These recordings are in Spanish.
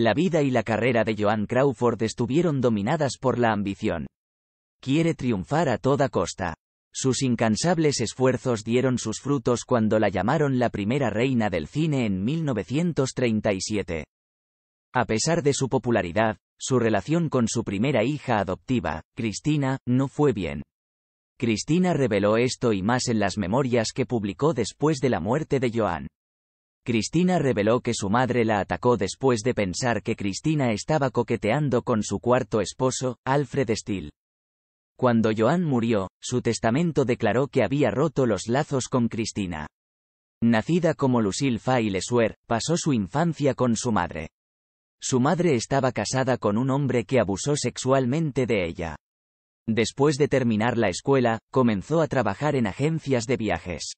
La vida y la carrera de Joan Crawford estuvieron dominadas por la ambición. Quiere triunfar a toda costa. Sus incansables esfuerzos dieron sus frutos cuando la llamaron la primera reina del cine en 1937. A pesar de su popularidad, su relación con su primera hija adoptiva, Cristina, no fue bien. Cristina reveló esto y más en las memorias que publicó después de la muerte de Joan. Cristina reveló que su madre la atacó después de pensar que Cristina estaba coqueteando con su cuarto esposo, Alfred Steele. Cuando Joan murió, su testamento declaró que había roto los lazos con Cristina. Nacida como Lucille Fay suer pasó su infancia con su madre. Su madre estaba casada con un hombre que abusó sexualmente de ella. Después de terminar la escuela, comenzó a trabajar en agencias de viajes.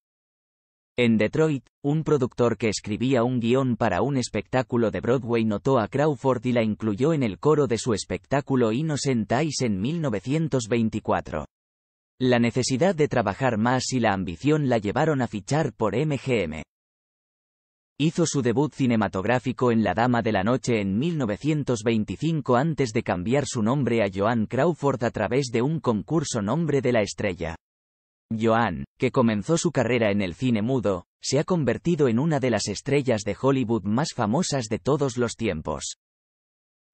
En Detroit, un productor que escribía un guión para un espectáculo de Broadway notó a Crawford y la incluyó en el coro de su espectáculo Innocent Eyes en 1924. La necesidad de trabajar más y la ambición la llevaron a fichar por MGM. Hizo su debut cinematográfico en La Dama de la Noche en 1925 antes de cambiar su nombre a Joan Crawford a través de un concurso Nombre de la Estrella. Joan, que comenzó su carrera en el cine mudo, se ha convertido en una de las estrellas de Hollywood más famosas de todos los tiempos.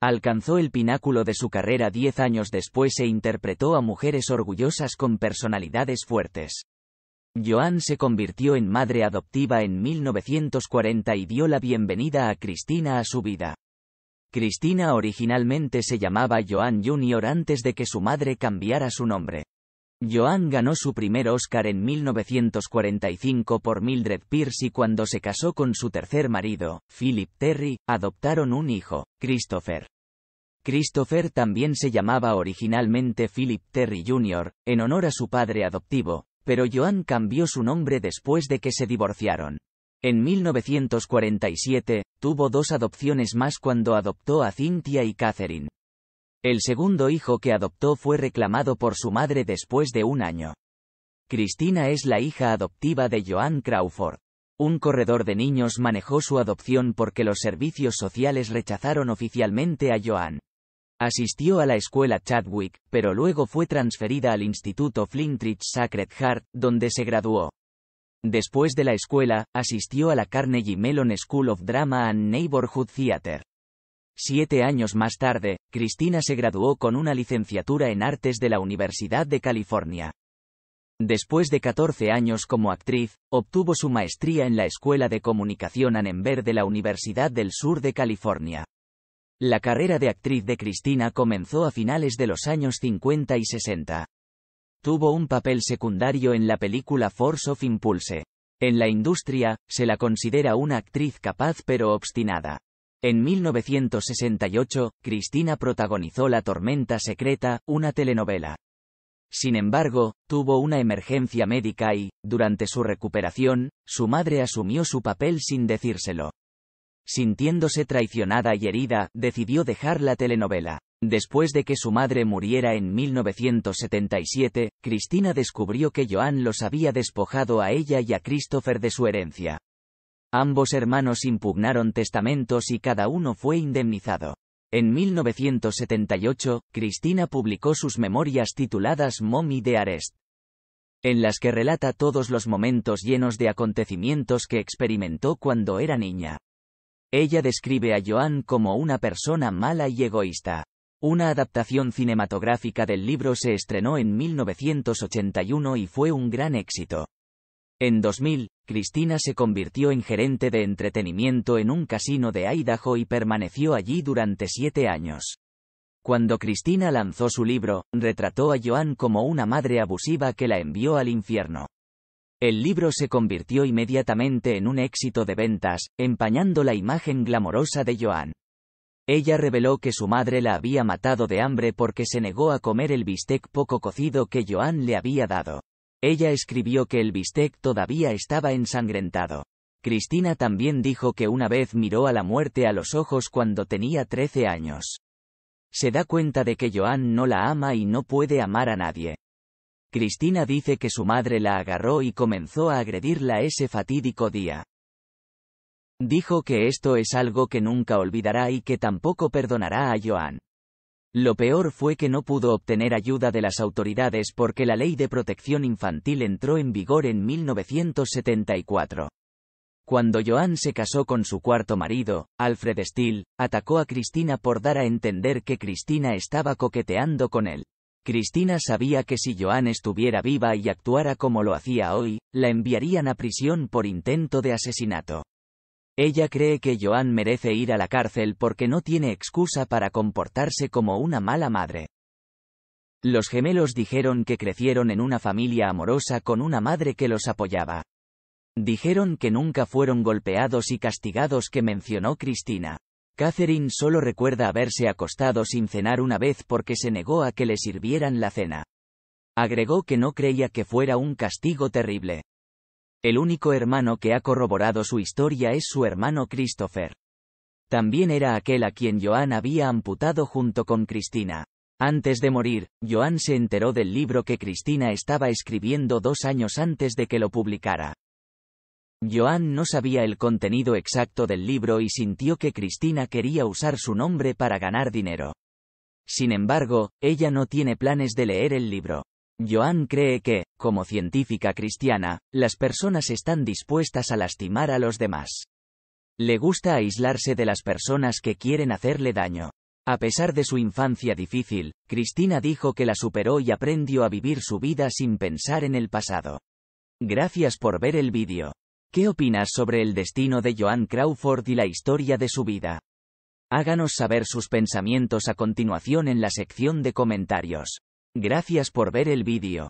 Alcanzó el pináculo de su carrera diez años después e interpretó a mujeres orgullosas con personalidades fuertes. Joan se convirtió en madre adoptiva en 1940 y dio la bienvenida a Cristina a su vida. Cristina originalmente se llamaba Joan Jr. antes de que su madre cambiara su nombre. Joan ganó su primer Oscar en 1945 por Mildred Pierce y cuando se casó con su tercer marido, Philip Terry, adoptaron un hijo, Christopher. Christopher también se llamaba originalmente Philip Terry Jr., en honor a su padre adoptivo, pero Joan cambió su nombre después de que se divorciaron. En 1947, tuvo dos adopciones más cuando adoptó a Cynthia y Catherine. El segundo hijo que adoptó fue reclamado por su madre después de un año. Cristina es la hija adoptiva de Joan Crawford. Un corredor de niños manejó su adopción porque los servicios sociales rechazaron oficialmente a Joan. Asistió a la escuela Chadwick, pero luego fue transferida al Instituto Flintridge Sacred Heart, donde se graduó. Después de la escuela, asistió a la Carnegie Mellon School of Drama and Neighborhood Theatre. Siete años más tarde, Cristina se graduó con una licenciatura en artes de la Universidad de California. Después de 14 años como actriz, obtuvo su maestría en la Escuela de Comunicación Annenberg de la Universidad del Sur de California. La carrera de actriz de Cristina comenzó a finales de los años 50 y 60. Tuvo un papel secundario en la película Force of Impulse. En la industria, se la considera una actriz capaz pero obstinada. En 1968, Cristina protagonizó La Tormenta Secreta, una telenovela. Sin embargo, tuvo una emergencia médica y, durante su recuperación, su madre asumió su papel sin decírselo. Sintiéndose traicionada y herida, decidió dejar la telenovela. Después de que su madre muriera en 1977, Cristina descubrió que Joan los había despojado a ella y a Christopher de su herencia. Ambos hermanos impugnaron testamentos y cada uno fue indemnizado. En 1978, Cristina publicó sus memorias tituladas Mommy de Arest, en las que relata todos los momentos llenos de acontecimientos que experimentó cuando era niña. Ella describe a Joan como una persona mala y egoísta. Una adaptación cinematográfica del libro se estrenó en 1981 y fue un gran éxito. En 2000, Cristina se convirtió en gerente de entretenimiento en un casino de Idaho y permaneció allí durante siete años. Cuando Cristina lanzó su libro, retrató a Joan como una madre abusiva que la envió al infierno. El libro se convirtió inmediatamente en un éxito de ventas, empañando la imagen glamorosa de Joan. Ella reveló que su madre la había matado de hambre porque se negó a comer el bistec poco cocido que Joan le había dado. Ella escribió que el bistec todavía estaba ensangrentado. Cristina también dijo que una vez miró a la muerte a los ojos cuando tenía 13 años. Se da cuenta de que Joan no la ama y no puede amar a nadie. Cristina dice que su madre la agarró y comenzó a agredirla ese fatídico día. Dijo que esto es algo que nunca olvidará y que tampoco perdonará a Joan. Lo peor fue que no pudo obtener ayuda de las autoridades porque la Ley de Protección Infantil entró en vigor en 1974. Cuando Joan se casó con su cuarto marido, Alfred Steele, atacó a Cristina por dar a entender que Cristina estaba coqueteando con él. Cristina sabía que si Joan estuviera viva y actuara como lo hacía hoy, la enviarían a prisión por intento de asesinato. Ella cree que Joan merece ir a la cárcel porque no tiene excusa para comportarse como una mala madre. Los gemelos dijeron que crecieron en una familia amorosa con una madre que los apoyaba. Dijeron que nunca fueron golpeados y castigados que mencionó Cristina. Catherine solo recuerda haberse acostado sin cenar una vez porque se negó a que le sirvieran la cena. Agregó que no creía que fuera un castigo terrible. El único hermano que ha corroborado su historia es su hermano Christopher. También era aquel a quien Joan había amputado junto con Cristina. Antes de morir, Joan se enteró del libro que Cristina estaba escribiendo dos años antes de que lo publicara. Joan no sabía el contenido exacto del libro y sintió que Cristina quería usar su nombre para ganar dinero. Sin embargo, ella no tiene planes de leer el libro. Joan cree que, como científica cristiana, las personas están dispuestas a lastimar a los demás. Le gusta aislarse de las personas que quieren hacerle daño. A pesar de su infancia difícil, Cristina dijo que la superó y aprendió a vivir su vida sin pensar en el pasado. Gracias por ver el vídeo. ¿Qué opinas sobre el destino de Joan Crawford y la historia de su vida? Háganos saber sus pensamientos a continuación en la sección de comentarios. Gracias por ver el vídeo.